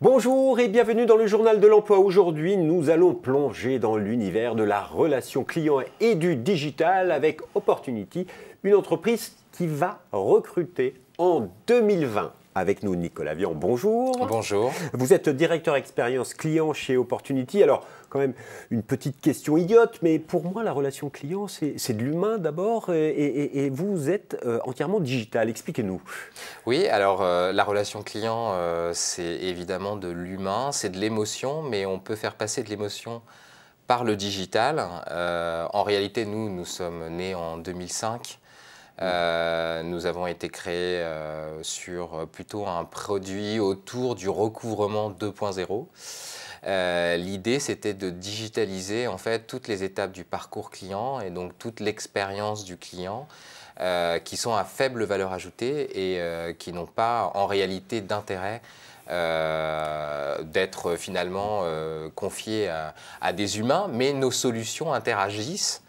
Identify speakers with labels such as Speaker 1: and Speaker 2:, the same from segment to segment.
Speaker 1: Bonjour et bienvenue dans le journal de l'emploi. Aujourd'hui, nous allons plonger dans l'univers de la relation client et du digital avec Opportunity, une entreprise qui va recruter en 2020 avec nous, Nicolas Vian, bonjour. Bonjour. Vous êtes directeur expérience client chez Opportunity. Alors, quand même, une petite question idiote, mais pour moi, la relation client, c'est de l'humain d'abord, et, vous êtes euh, entièrement digital. Expliquez-nous.
Speaker 2: Oui, alors, euh, la relation client, euh, c'est évidemment de l'humain, c'est de l'émotion, mais on peut faire passer de l'émotion par le digital. en réalité, nous, nous sommes nés en 2005. Euh, nous avons été créés euh, sur euh, plutôt un produit autour du recouvrement 2.0. L'idée, c'était de digitaliser en fait toutes les étapes du parcours client et donc toute l'expérience du client qui sont à faible valeur ajoutée et qui n'ont pas en réalité d'intérêt d'être finalement euh, confiés à, des humains, mais nos solutions interagissent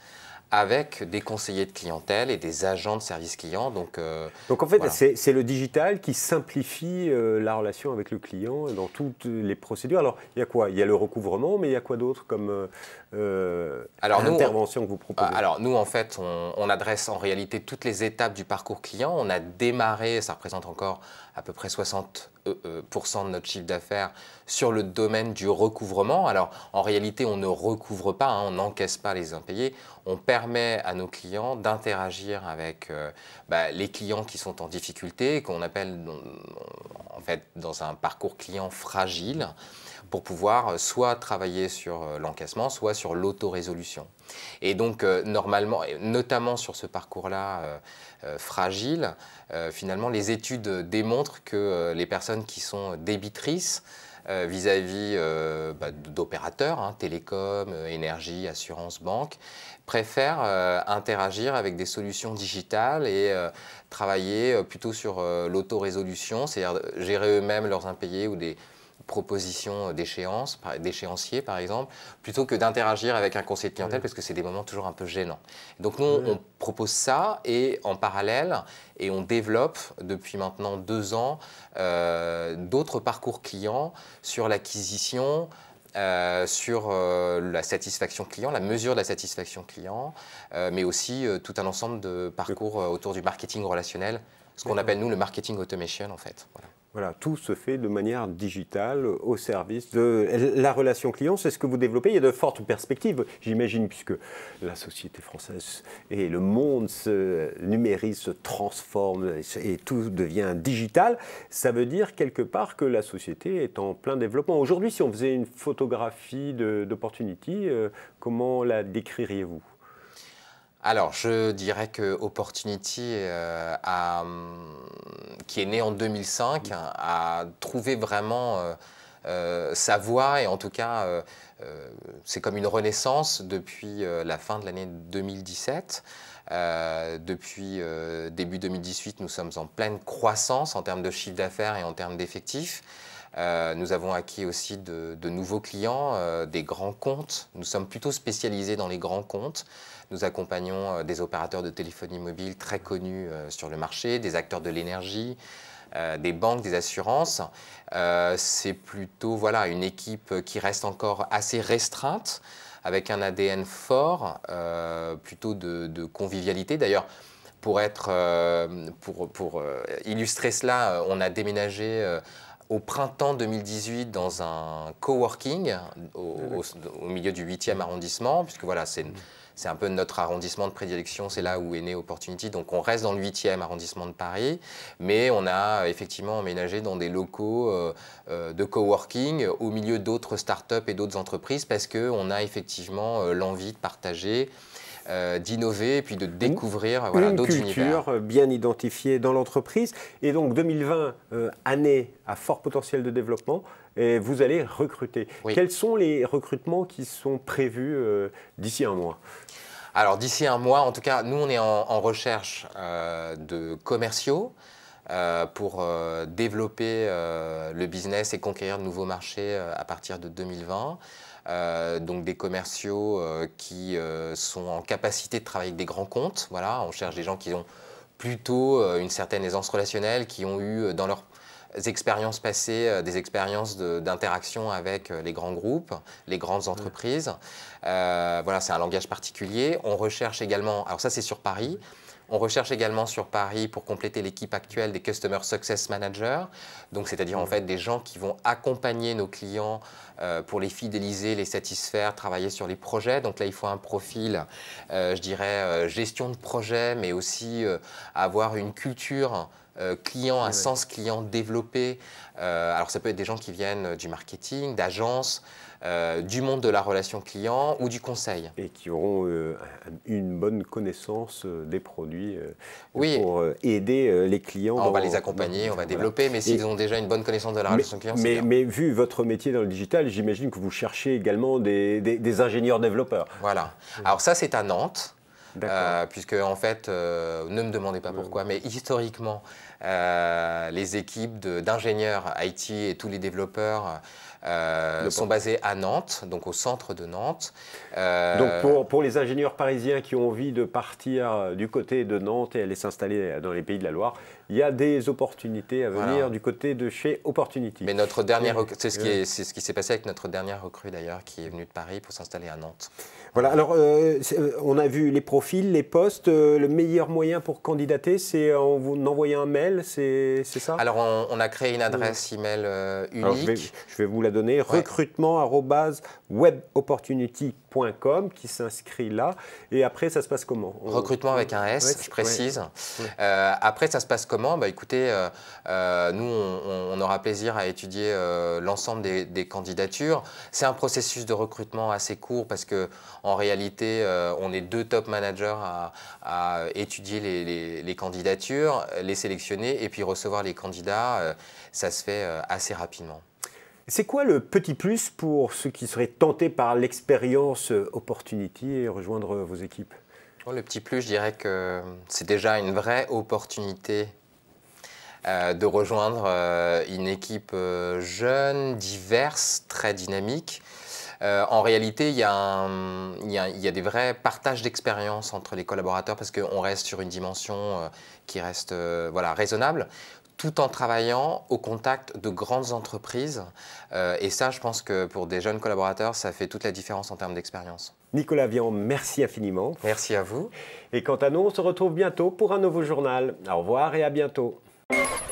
Speaker 2: avec des conseillers de clientèle et des agents de
Speaker 1: service client. Donc, euh, donc en fait, c'est le digital qui simplifie euh, la relation avec le client dans toutes les procédures. Alors, il y a quoi Il y a le recouvrement, mais il y a quoi d'autre comme euh, intervention que vous ah, proposez
Speaker 2: Alors, nous, en fait, on, on, adresse en réalité toutes les étapes du parcours client. On a démarré, ça représente encore à peu près 60 euh, euh, de notre chiffre d'affaires sur le domaine du recouvrement. Alors en réalité, on ne recouvre pas, hein, on n'encaisse pas les impayés. On permet à nos clients d'interagir avec euh, bah, les clients qui sont en difficulté, qu'on appelle en fait dans un parcours client fragile pour pouvoir euh, soit travailler sur euh, l'encaissement, soit sur l'autorésolution. Et donc, euh, normalement, et notamment sur ce parcours-là fragile, finalement, les études démontrent que les personnes qui sont débitrices, vis-à-vis bah, d'opérateurs, hein, télécom, énergie, assurance, banque, préfèrent interagir avec des solutions digitales et travailler plutôt sur l'autorésolution, c'est-à-dire gérer eux-mêmes leurs impayés ou des propositions d'échéance, d'échéancier par exemple, plutôt que d'interagir avec un conseiller de clientèle parce que c'est des moments toujours un peu gênants. Donc nous, on propose ça et en parallèle, et on développe depuis maintenant deux ans euh, d'autres parcours clients sur l'acquisition, euh, sur euh, la satisfaction client, la mesure de la satisfaction client, mais aussi tout un ensemble de parcours autour
Speaker 1: du marketing relationnel, ce qu'on appelle nous le marketing automation en fait. Voilà. Voilà, tout se fait de manière digitale au service de la relation client. C'est ce que vous développez. Il y a de fortes perspectives, j'imagine, puisque la société française et le monde se numérise, se transforme et tout devient digital. Ça veut dire quelque part que la société est en plein développement. Aujourd'hui, si on faisait une photographie d'Opportunity, euh, comment la décririez-vous alors, je dirais que Opportunity,
Speaker 2: euh, hum, qui est né en 2005, a trouvé vraiment euh, euh, sa voie et en tout cas, c'est comme une renaissance depuis la fin de l'année 2017. depuis début 2018, nous sommes en pleine croissance en termes de chiffre d'affaires et en termes d'effectifs. Euh, nous avons acquis aussi de, nouveaux clients, euh, des grands comptes. Nous sommes plutôt spécialisés dans les grands comptes. Nous accompagnons euh, des opérateurs de téléphonie mobile très connus sur le marché, des acteurs de l'énergie, des banques, des assurances. C'est plutôt voilà, une équipe qui reste encore assez restreinte, avec un ADN fort, plutôt de, de convivialité. D'ailleurs, pour, être, pour, pour illustrer cela, on a déménagé au printemps 2018 dans un coworking au, ah, milieu du 8e arrondissement, puisque voilà, mm. c'est un peu notre arrondissement de prédilection, c'est là où est né Opportunity, donc on reste dans le 8e arrondissement de Paris, mais on a effectivement emménagé dans des locaux euh, euh, de coworking au milieu d'autres startups et d'autres entreprises, parce qu'on a effectivement euh, l'envie de partager euh, d'innover et puis de découvrir euh, voilà, d'autres univers.
Speaker 1: bien identifiée dans l'entreprise. Et donc 2020, euh, année à fort potentiel de développement, et vous allez recruter. Quels sont les recrutements qui sont prévus d'ici un mois
Speaker 2: alors d'ici un mois, en tout cas, nous on est en, recherche de commerciaux, pour développer le business et conquérir de nouveaux marchés à partir de 2020. Euh, donc des commerciaux euh, qui euh, sont en capacité de travailler avec des grands comptes. Voilà, on cherche des gens qui ont plutôt une certaine aisance relationnelle, qui ont eu dans leurs expériences passées, des expériences d'interaction avec les grands groupes, les grandes entreprises. voilà, c'est un langage particulier. On recherche également, alors ça c'est sur Paris, on recherche également sur Paris, pour compléter l'équipe actuelle, des Customer Success Managers, donc c'est-à-dire en mm. fait des gens qui vont accompagner nos clients euh, pour les fidéliser, les satisfaire, travailler sur les projets. Donc là, il faut un profil, euh, je dirais, euh, gestion de projet, mais aussi avoir une culture client, un sens client développé. alors ça peut être des gens qui viennent du marketing, d'agences, euh, du monde de la relation client ou du
Speaker 1: conseil. Et qui auront euh, une bonne connaissance euh, des produits pour aider les clients. on va les accompagner, on va développer, mais s'ils ont déjà une bonne connaissance de la relation client, mais, mais vu votre métier dans le digital, j'imagine que vous cherchez également des, des ingénieurs développeurs. Voilà. Mmh. Alors ça, c'est à Nantes. Euh, puisque, en fait, euh, ne me demandez pas
Speaker 2: pourquoi, mais historiquement, euh, les équipes d'ingénieurs IT et tous les
Speaker 1: développeurs sont basées à Nantes, donc au centre de Nantes. donc, pour, les ingénieurs parisiens qui ont envie de partir du côté de Nantes et aller s'installer dans les pays de la Loire, il y a des opportunités à venir du côté de chez Opportunity. Mais notre
Speaker 2: dernière, c'est ce qui euh, c'est ce qui s'est passé avec notre dernière recrue d'ailleurs, qui est venue de Paris pour s'installer à Nantes.
Speaker 1: Voilà. Alors, euh, euh, on a vu les profils, les postes. le meilleur moyen pour candidater, c'est en vous envoyant un mail, c'est ça
Speaker 2: Alors, on, a créé une adresse email unique.
Speaker 1: je, vais, vous la donner. recrutement@webopportunity.com qui s'inscrit là. Et après, ça se passe comment Recrutement avec un S, je précise.
Speaker 2: après, ça se passe comment bah, écoutez, euh, euh, nous, on, aura plaisir à étudier euh, l'ensemble des, candidatures. C'est un processus de recrutement assez court parce que en réalité, on est deux top managers à, étudier les, les, candidatures, les sélectionner et puis recevoir les candidats. ça se fait assez rapidement.
Speaker 1: C'est quoi le petit plus pour ceux qui seraient tentés par l'expérience Opportunity et rejoindre vos équipes
Speaker 2: oh, Le petit plus, je dirais que c'est déjà une vraie opportunité euh, de rejoindre euh, une équipe euh, jeune, diverse, très dynamique. en réalité, il y, a, des vrais partages d'expérience entre les collaborateurs parce qu'on reste sur une dimension qui reste voilà, raisonnable tout en travaillant au contact de grandes entreprises. et ça, je pense que pour des jeunes collaborateurs, ça fait toute la différence en termes d'expérience.
Speaker 1: Nicolas Vian, merci infiniment. Merci à vous. Et quant à nous, on se retrouve bientôt pour un nouveau journal. Au revoir et à bientôt. you